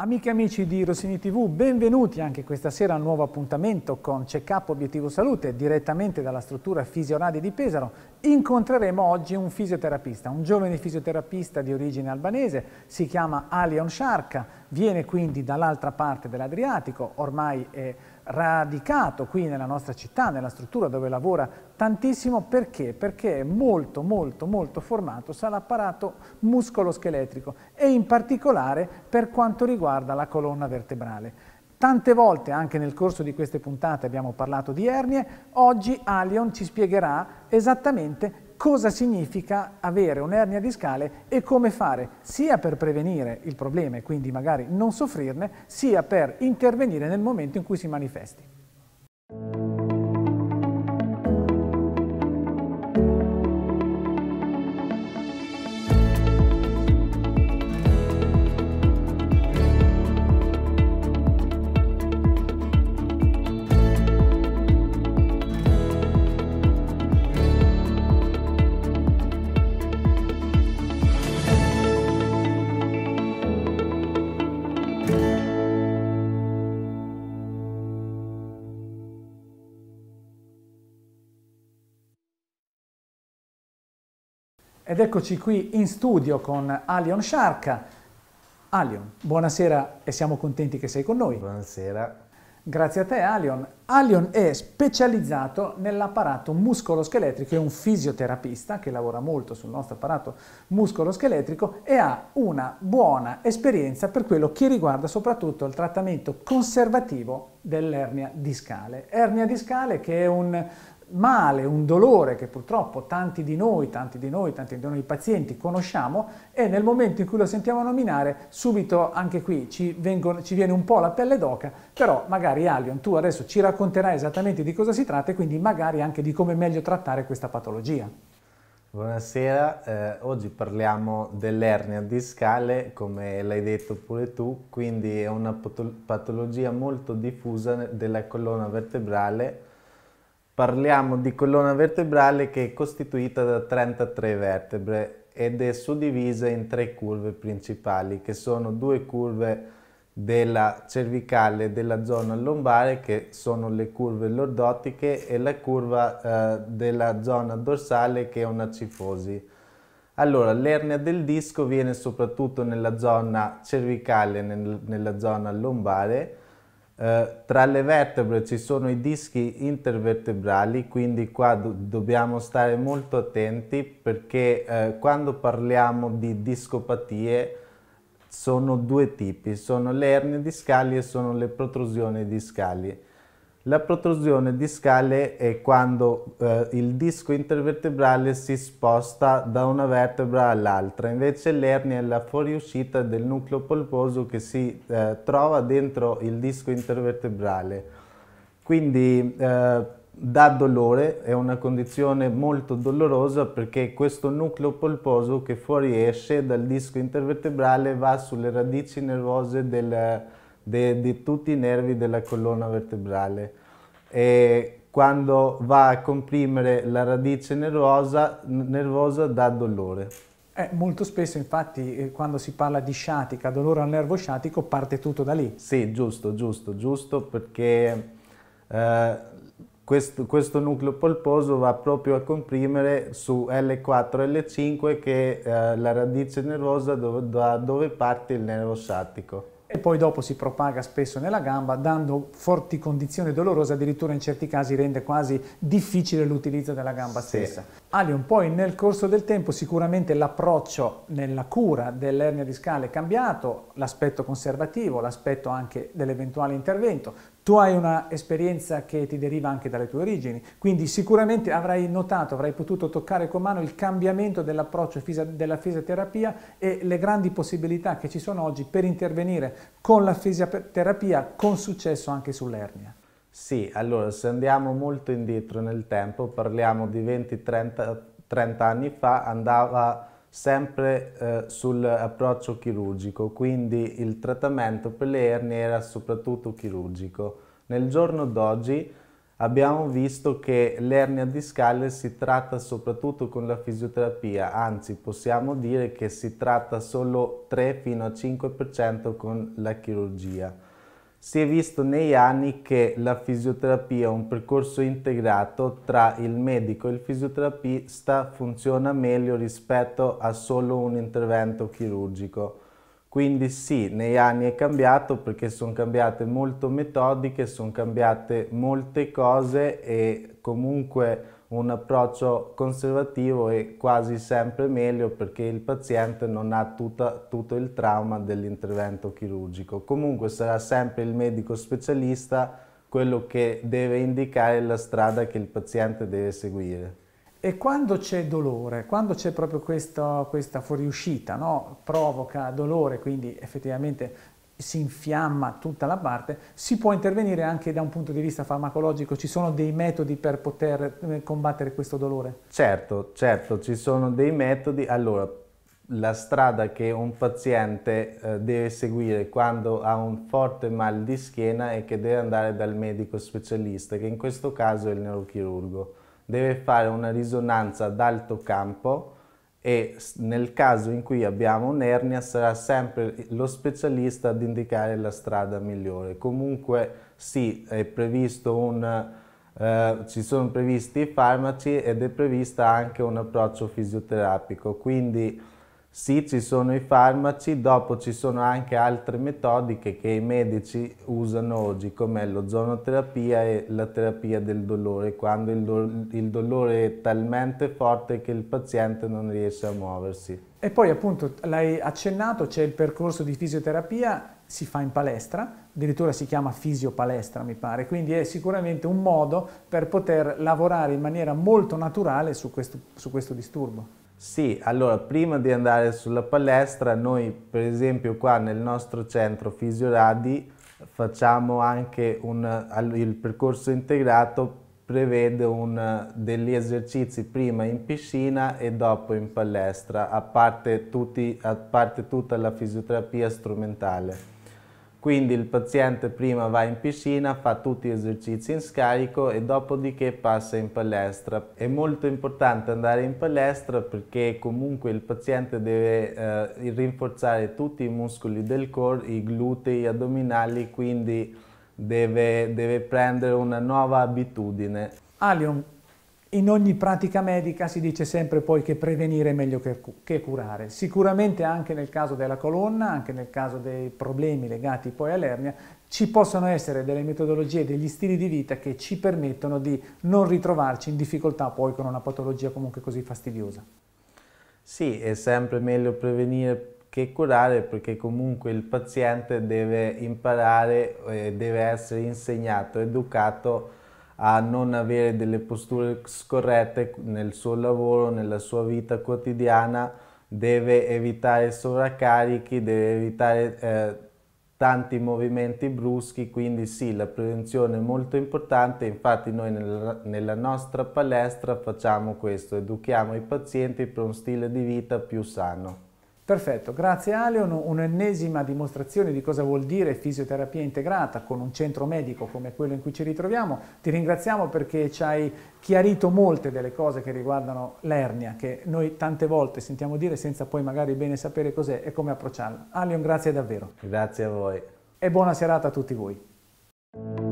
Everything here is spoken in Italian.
Amiche e amici di Rossini TV, benvenuti anche questa sera al nuovo appuntamento con Check-up Obiettivo Salute, direttamente dalla struttura Fisioradio di Pesaro. Incontreremo oggi un fisioterapista, un giovane fisioterapista di origine albanese, si chiama Alion Sharka, viene quindi dall'altra parte dell'Adriatico, ormai è radicato qui nella nostra città, nella struttura dove lavora tantissimo, perché? Perché è molto molto molto formato sull'apparato muscoloscheletrico e in particolare per quanto riguarda la colonna vertebrale. Tante volte anche nel corso di queste puntate abbiamo parlato di ernie, oggi Alion ci spiegherà esattamente cosa significa avere un'ernia discale e come fare sia per prevenire il problema e quindi magari non soffrirne, sia per intervenire nel momento in cui si manifesti. Ed eccoci qui in studio con Alion Shark. Alion, buonasera e siamo contenti che sei con noi. Buonasera. Grazie a te Alion. Alion è specializzato nell'apparato muscoloscheletrico, è un fisioterapista che lavora molto sul nostro apparato muscoloscheletrico e ha una buona esperienza per quello che riguarda soprattutto il trattamento conservativo dell'ernia discale. Ernia discale che è un male, un dolore che purtroppo tanti di noi, tanti di noi, tanti di noi pazienti conosciamo e nel momento in cui lo sentiamo nominare subito anche qui ci, vengono, ci viene un po' la pelle d'oca, però magari Alion tu adesso ci racconterai esattamente di cosa si tratta e quindi magari anche di come meglio trattare questa patologia. Buonasera, eh, oggi parliamo dell'ernia discale, come l'hai detto pure tu, quindi è una patologia molto diffusa della colonna vertebrale Parliamo di colonna vertebrale che è costituita da 33 vertebre ed è suddivisa in tre curve principali che sono due curve della cervicale e della zona lombare che sono le curve lordotiche e la curva eh, della zona dorsale che è una cifosi. Allora, l'ernia del disco viene soprattutto nella zona cervicale e nel, nella zona lombare eh, tra le vertebre ci sono i dischi intervertebrali, quindi qua do dobbiamo stare molto attenti perché eh, quando parliamo di discopatie sono due tipi, sono le ernie discali e sono le protrusioni discali. La protrusione discale è quando eh, il disco intervertebrale si sposta da una vertebra all'altra, invece l'ernia è la fuoriuscita del nucleo polposo che si eh, trova dentro il disco intervertebrale. Quindi eh, dà dolore, è una condizione molto dolorosa perché questo nucleo polposo che fuoriesce dal disco intervertebrale va sulle radici nervose del de, di tutti i nervi della colonna vertebrale e quando va a comprimere la radice nervosa, nervosa dà dolore. Eh, molto spesso infatti eh, quando si parla di sciatica, dolore al nervo sciatico, parte tutto da lì. Sì, giusto, giusto, giusto, perché eh, questo, questo, nucleo polposo va proprio a comprimere su L4 e L5 che è eh, la radice nervosa dove, da dove parte il nervo sciatico e poi dopo si propaga spesso nella gamba dando forti condizioni dolorose, addirittura in certi casi rende quasi difficile l'utilizzo della gamba stessa. Alion poi nel corso del tempo sicuramente l'approccio nella cura dell'ernia discale è cambiato, l'aspetto conservativo, l'aspetto anche dell'eventuale intervento, tu hai un'esperienza che ti deriva anche dalle tue origini, quindi sicuramente avrai notato, avrai potuto toccare con mano il cambiamento dell'approccio della fisioterapia e le grandi possibilità che ci sono oggi per intervenire con la fisioterapia con successo anche sull'ernia. Sì, allora se andiamo molto indietro nel tempo, parliamo di 20-30 anni fa, andava sempre eh, sull'approccio chirurgico, quindi il trattamento per le ernie era soprattutto chirurgico. Nel giorno d'oggi abbiamo visto che l'ernia discale si tratta soprattutto con la fisioterapia, anzi possiamo dire che si tratta solo 3 5% con la chirurgia si è visto negli anni che la fisioterapia è un percorso integrato tra il medico e il fisioterapista funziona meglio rispetto a solo un intervento chirurgico. Quindi sì, negli anni è cambiato perché sono cambiate molte metodiche, sono cambiate molte cose e comunque un approccio conservativo è quasi sempre meglio perché il paziente non ha tutta, tutto il trauma dell'intervento chirurgico. Comunque sarà sempre il medico specialista quello che deve indicare la strada che il paziente deve seguire. E quando c'è dolore, quando c'è proprio questa, questa fuoriuscita, no? provoca dolore, quindi effettivamente si infiamma tutta la parte, si può intervenire anche da un punto di vista farmacologico, ci sono dei metodi per poter eh, combattere questo dolore? Certo, certo, ci sono dei metodi. Allora, la strada che un paziente eh, deve seguire quando ha un forte mal di schiena è che deve andare dal medico specialista, che in questo caso è il neurochirurgo. Deve fare una risonanza ad alto campo, e nel caso in cui abbiamo un'ernia sarà sempre lo specialista ad indicare la strada migliore. Comunque sì, è previsto un... Uh, ci sono previsti i farmaci ed è previsto anche un approccio fisioterapico, quindi sì, ci sono i farmaci, dopo ci sono anche altre metodiche che i medici usano oggi, come l'ozonoterapia e la terapia del dolore, quando il, do il, dolore è talmente forte che il paziente non riesce a muoversi. E poi appunto l'hai accennato, c'è il percorso di fisioterapia, si fa in palestra, addirittura si chiama fisiopalestra mi pare, quindi è sicuramente un modo per poter lavorare in maniera molto naturale su questo, su questo disturbo. Sì, allora prima di andare sulla palestra noi per esempio qua nel nostro centro Fisioradi facciamo anche un, il percorso integrato prevede un, degli esercizi prima in piscina e dopo in palestra, a parte, tutti, a parte tutta la fisioterapia strumentale. Quindi il paziente prima va in piscina, fa tutti gli esercizi in scarico e dopodiché passa in palestra. È molto importante andare in palestra perché comunque il paziente deve eh, rinforzare tutti i muscoli del core, i glutei, gli addominali, quindi deve, deve prendere una nuova abitudine. Alion, in ogni pratica medica si dice sempre poi che prevenire è meglio che, curare. Sicuramente anche nel caso della colonna, anche nel caso dei problemi legati poi all'ernia, ci possono essere delle metodologie, degli stili di vita che ci permettono di non ritrovarci in difficoltà poi con una patologia comunque così fastidiosa. Sì, è sempre meglio prevenire che curare perché comunque il paziente deve imparare, eh, deve essere insegnato, educato a non avere delle posture scorrette nel suo lavoro, nella sua vita quotidiana, deve evitare sovraccarichi, deve evitare eh, tanti movimenti bruschi, quindi sì, la prevenzione è molto importante, infatti noi nel, nella nostra palestra facciamo questo, educhiamo i pazienti per un stile di vita più sano. Perfetto, grazie Alion, un'ennesima dimostrazione di cosa vuol dire fisioterapia integrata con un centro medico come quello in cui ci ritroviamo. Ti ringraziamo perché ci hai chiarito molte delle cose che riguardano l'ernia, che noi tante volte sentiamo dire senza poi magari bene sapere cos'è e come approcciarla. Alion, grazie davvero. Grazie a voi. E buona serata a tutti voi.